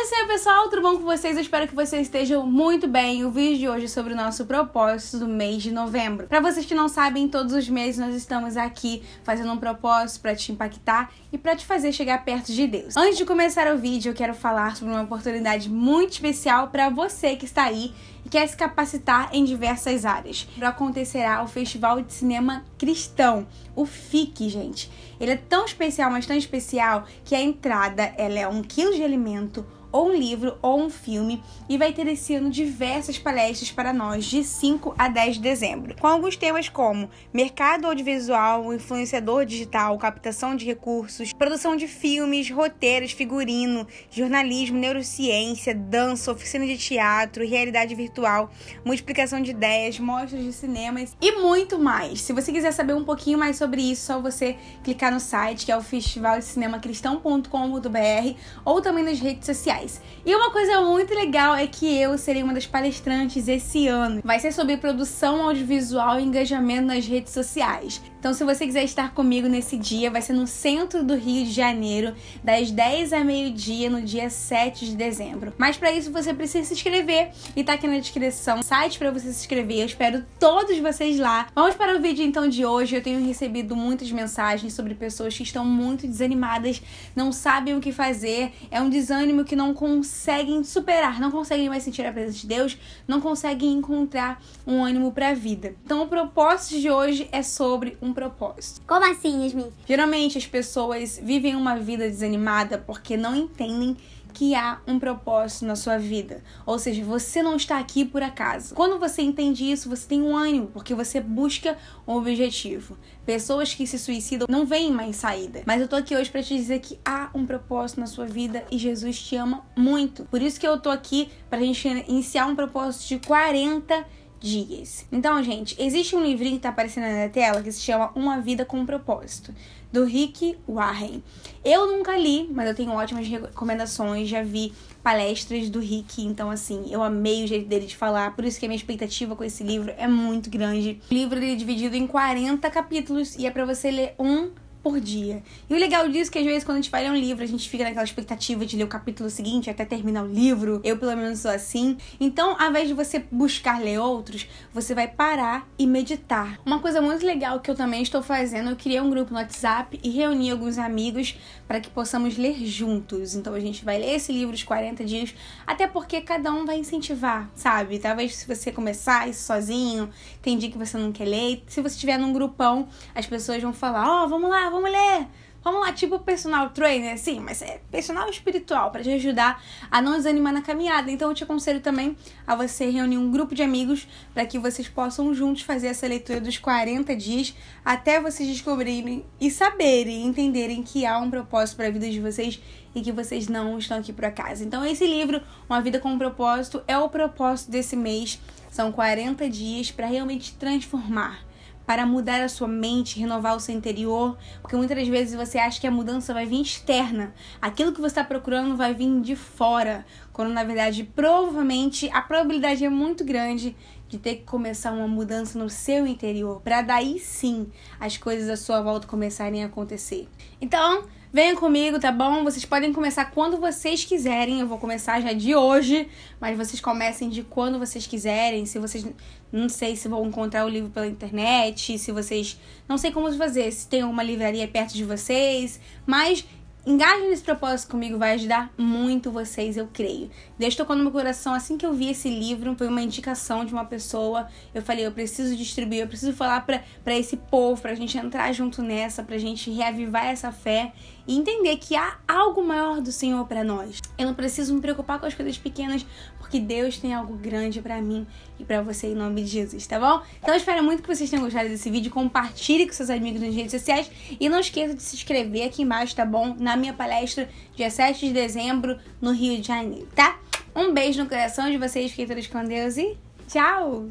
Mas assim, pessoal, tudo bom com vocês? Eu espero que vocês estejam muito bem. O vídeo de hoje é sobre o nosso propósito do mês de novembro. Para vocês que não sabem, todos os meses nós estamos aqui fazendo um propósito para te impactar e para te fazer chegar perto de Deus. Antes de começar o vídeo, eu quero falar sobre uma oportunidade muito especial para você que está aí e quer se capacitar em diversas áreas. Acontecerá o Festival de Cinema Cristão, o FIC, gente. Ele é tão especial, mas tão especial que a entrada ela é um quilo de alimento ou um livro ou um filme e vai ter esse ano diversas palestras para nós de 5 a 10 de dezembro, com alguns temas como mercado audiovisual, influenciador digital, captação de recursos, produção de filmes, roteiros, figurino, jornalismo, neurociência, dança, oficina de teatro, realidade virtual, multiplicação de ideias, mostras de cinemas e muito mais. Se você quiser saber um pouquinho mais sobre isso, é só você clicar no site que é o festivaldecinemacristão.com.br ou também nas redes sociais sociais. E uma coisa muito legal é que eu serei uma das palestrantes esse ano. Vai ser sobre produção audiovisual e engajamento nas redes sociais. Então, se você quiser estar comigo nesse dia, vai ser no centro do Rio de Janeiro, das 10 a meio-dia, no dia 7 de dezembro. Mas para isso você precisa se inscrever e tá aqui na descrição o site para você se inscrever. Eu espero todos vocês lá. Vamos para o vídeo então de hoje. Eu tenho recebido muitas mensagens sobre pessoas que estão muito desanimadas, não sabem o que fazer, é um desânimo que não conseguem superar, não conseguem mais sentir a presença de Deus, não conseguem encontrar um ânimo para a vida. Então, o propósito de hoje é sobre um propósito. Como assim, Yasmin? Geralmente as pessoas vivem uma vida desanimada porque não entendem que há um propósito na sua vida. Ou seja, você não está aqui por acaso. Quando você entende isso, você tem um ânimo, porque você busca um objetivo. Pessoas que se suicidam não veem mais saída. Mas eu tô aqui hoje para te dizer que há um propósito na sua vida e Jesus te ama muito. Por isso que eu tô aqui pra gente iniciar um propósito de 40 dias. Então, gente, existe um livrinho que tá aparecendo na tela que se chama Uma Vida com Propósito, do Rick Warren. Eu nunca li, mas eu tenho ótimas recomendações, já vi palestras do Rick, então assim, eu amei o jeito dele de falar, por isso que a minha expectativa com esse livro é muito grande. O livro ele é dividido em 40 capítulos e é para você ler um por dia. E o legal disso é que às vezes quando a gente vai ler um livro, a gente fica naquela expectativa de ler o capítulo seguinte até terminar o livro. Eu, pelo menos, sou assim. Então, ao invés de você buscar ler outros, você vai parar e meditar. Uma coisa muito legal que eu também estou fazendo, eu criei um grupo no WhatsApp e reuni alguns amigos para que possamos ler juntos. Então, a gente vai ler esse livro os 40 dias, até porque cada um vai incentivar, sabe? Talvez se você começar isso sozinho, tem dia que você não quer ler. Se você estiver num grupão, as pessoas vão falar: Ó, oh, vamos lá, vamos ler. Vamos lá, tipo personal trainer, sim, mas é personal espiritual para te ajudar a não desanimar na caminhada. Então eu te aconselho também a você reunir um grupo de amigos para que vocês possam juntos fazer essa leitura dos 40 dias até vocês descobrirem e saberem, entenderem que há um propósito para a vida de vocês e que vocês não estão aqui por acaso. Então esse livro, Uma Vida com um Propósito, é o propósito desse mês. São 40 dias para realmente transformar para mudar a sua mente, renovar o seu interior, porque muitas vezes você acha que a mudança vai vir externa, aquilo que você está procurando vai vir de fora, quando na verdade provavelmente a probabilidade é muito grande de ter que começar uma mudança no seu interior, para daí sim as coisas à sua volta começarem a acontecer. Então, Venham comigo, tá bom? Vocês podem começar quando vocês quiserem. Eu vou começar já de hoje, mas vocês comecem de quando vocês quiserem. Se vocês não sei se vão encontrar o livro pela internet, se vocês não sei como fazer, se tem alguma livraria perto de vocês, mas Engajem nesse propósito comigo, vai ajudar muito vocês, eu creio. Deus tocou no meu coração assim que eu vi esse livro, foi uma indicação de uma pessoa. Eu falei, eu preciso distribuir, eu preciso falar para esse povo, pra gente entrar junto nessa, pra gente reavivar essa fé e entender que há algo maior do Senhor para nós. Eu não preciso me preocupar com as coisas pequenas, porque Deus tem algo grande para mim e para você em nome de Jesus, tá bom? Então eu espero muito que vocês tenham gostado desse vídeo, compartilhe com seus amigos nas redes sociais e não esqueça de se inscrever aqui embaixo, tá bom? na minha palestra, dia 7 de dezembro, no Rio de Janeiro, tá? Um beijo no coração de vocês, fiquem todos com Deus e tchau!